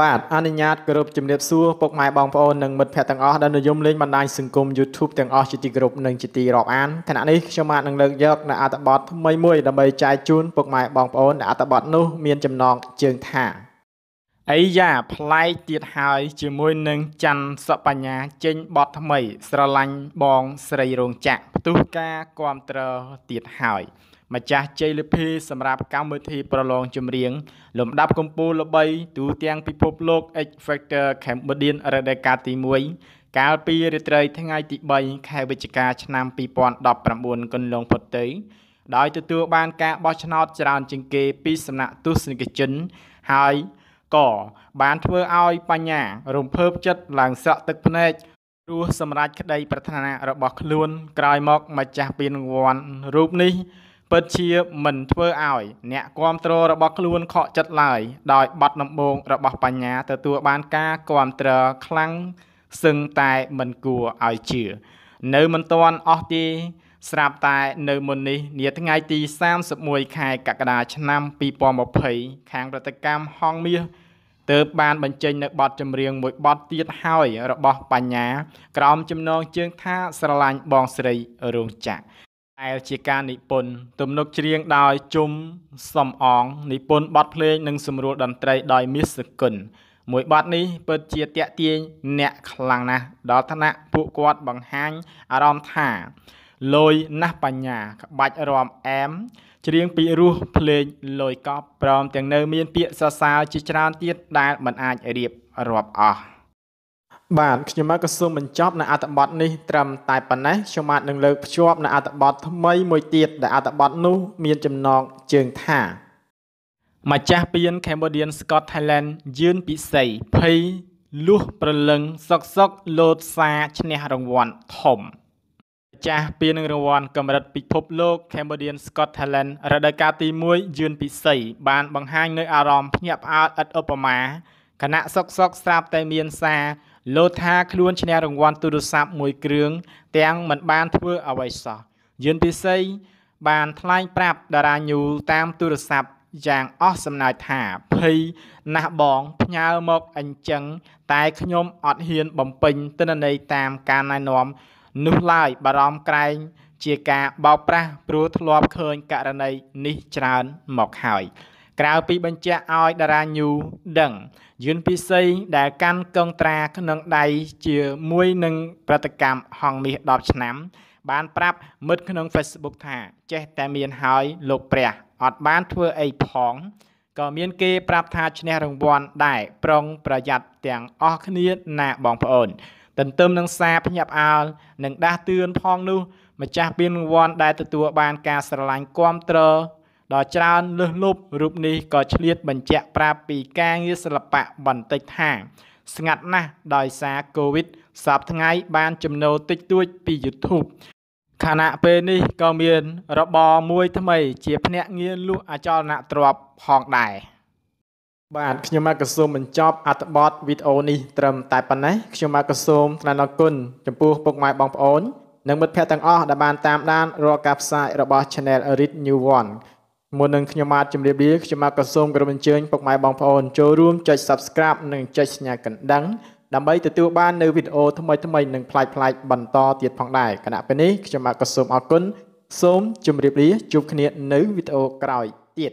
បាទអនុញ្ញាតគោរពជំរាបសួរពុកម៉ែបងប្អូននិងមិត្តភ័ក្តិទាំងអស់ដែលនិយមលេងបណ្ដាញសង្គម YouTube ទាំងអស់ជាទីគោរពនិងជាទីរាប់អានខណៈនេះខ្ញុំបាទនឹងលើកយកនៅអត្ថបទថ្មីមួយដើម្បីចែកជូនពុកម៉ែបងប្អូននៅអត្ថបទនោះមានចំណងជើងថាអីយ៉ាប្លែកទៀតហើយជាមួយនឹងច័ន្ទសបញ្ញាចេញបទថ្មីស្រឡាញ់បងស្រីរោងចក្រផ្ទុះការគ្រប់គ្រងទៀតហើយម្ចាស់ជ័យលាភីសម្រាប់កម្មវិធីប្រឡងចម្រៀងលំដាប់កំពូលល្បីទូទាំងពិភពលោក X Factor Cambodian រដូវកាលទី1កាលពីរាត្រី ថ្ងៃទី3ខែវិច្ឆិកាឆ្នាំ2019កន្លងផុតទៅដោយទទួលបានការបោះឆ្នោតច្រើនជាងគេពីសំណាក់ទស្សនិកជនហើយក៏បានធ្វើឲ្យបញ្ញារំភើបចិត្តឡើងស្រក់ទឹកភ្នែកព្រោះសម្រាប់ក្តី ប្រាថ្នារបស់ខ្លួនក្រោយមកម្ចាស់ពានរង្វាន់រូបនេះពិតជាមិនធ្វើឲ្យ អ្នកគ្រប់គ្រងរបស់ខ្លួនខកចិត្តឡើយដោយបាត់ដំបងរបស់បញ្ញាទទួលបានការគ្រប់គ្រងខ្លាំងសឹងតែមិនគួរឲ្យជឿនៅមិនទាន់អស់ទី ស្រាប់តែ នៅមុននេះ នាថ្ងៃទី31ខែកក្កដាឆ្នាំ2020ខាងប្រតិកម្មហងមាសទើបបានបញ្ចេញ នៅបទចម្រៀង មួយបទទៀតហើយរបស់បញ្ញា ក្រោមចំណងជើងថាស្រឡាញ់បងស្រីរោងចក្រដែលជាការនិពន្ធទំនុកច្រៀងដោយជុំសំអងនិពន្ធបទភ្លេងនិងសម្រួលតន្ត្រីដោយមាសគុណមួយបទនេះពិតជាតាក់ទាញអ្នកខ្លាំងណាស់ដល់ថ្នាក់ពួកគាត់បង្ហាញអារម្មណ៍ថាលយណាស់បញ្ញាក្បាច់រំអែមច្រៀងពីរោះភ្លេងលយកប់ព្រមទាំងនៅមានពាក្យសរសើរជាច្រើនទៀតដែលមិនអាចរៀបរាប់អស់បាទខ្ញុំមកក៏សូមបញ្ចប់នៅអត្ថបទនេះត្រឹមតែប៉ុណ្ណេះខ្ញុំអាចនឹងលើកភ្ជាប់នៅអត្ថបទថ្មីមួយទៀតដែលអត្ថបទនោះមាន ចំណងជើងថាម្ចាស់ពាន Cambodian Scott Thailand យឿនពិសីភ័យលុះប្រលឹងសុកសុកលោតសាឈ្នះរង្វាន់ធំម្ចាស់ពាននឹងរង្វាន់កម្រិតពិភពលោក Cambodian Scott Thailand រដូវកាលទី1យឿនពិសី បានបង្ហាញនៅអារម្មណ៍ភ្ញាក់ផ្អើលឥតឧបមាគណៈសុកសុកស្រាប់តែមានសារលោកថាខ្លួនឈ្នះរង្វាន់ទូរស័ព្ទមួយគ្រឿងទាំងមិនបានធ្វើអ្វីសោះយឿនពិសីបានថ្លែងប្រាប់តារាញូលតាមទូរស័ព្ទយ៉ាងអស់សំណើចថាភ័យណាស់បងផ្ញើមកអញ្ចឹង តែខ្ញុំអត់ហ៊ានបំពេញទិន្នន័យតាមការណែនាំនោះឡើយបារម្ភក្រែងជាការបោកប្រាស់ព្រោះធ្លាប់ឃើញករណីនេះច្រើនមកហើយក្រៅពីបញ្ជាក់ឲ្យតារាញូដឹងយឿនពិសីដែលកាន់កងត្រាក្នុងដៃជាមួយនឹងប្រតិកម្មហងមាស10ឆ្នាំបានប្រាប់មិត្តក្នុង Facebook ថា ចេះតែមានហើយលោកព្រះអត់បានធ្វើអីផងក៏មានគេប្រាប់ថាឈ្នះរង្វាន់ ដែរប្រុងប្រយ័ត្នទាំងអស់គ្នាណាបងប្អូនទន្ទឹមនឹងសារភ្ញាក់អើលនិងដាស់តឿនផងនោះម្ចាស់ពានរង្វាន់ដែលទទួល បានការស្រឡាញ់គាំទ្រដ៏ច្រើនលើសលប់រូបនេះក៏ឆ្លៀតបញ្ជាក់ប្រាប់ពីការងារសិល្បៈបន្តិចថាស្ងាត់ណាស់ដោយសារកូវីដសពថ្ងៃបានចំណូលតិចតួចពី YouTube ខណៈពេលនេះក៏មានរបរមួយថ្មីជាភ្នាក់ងារលក់អចលនទ្រព្យផងដែរបាទខ្ញុំមកសូមបញ្ចប់អត្ថបទវីដេអូនេះត្រឹមតែប៉ុណ្ណេះខ្ញុំមកសូមថ្លែងអរគុណចំពោះពុកម៉ែបងប្អូននិងមិត្តភ័ក្តិទាំងអស់ដែលបានតាមដានរាល់ការផ្សាយរបស់ Channel Read New One មុននឹងខ្ញុំបាទជម្រាបលាខ្ញុំបាទក៏សូមគោរពអញ្ជើញពុកម៉ែបងប្អូនចូលរួមចុច Subscribe និងចុចសញ្ញាកណ្ដឹងដើម្បីទទួលបាន នៅវីដេអូថ្មីថ្មីនិងប្លែកប្លែកបន្តទៀតផងដែរគណៈពេលនេះខ្ញុំបាទក៏សូមអរគុណសូមជម្រាបលាជួបគ្នានៅវីដេអូក្រោយទៀត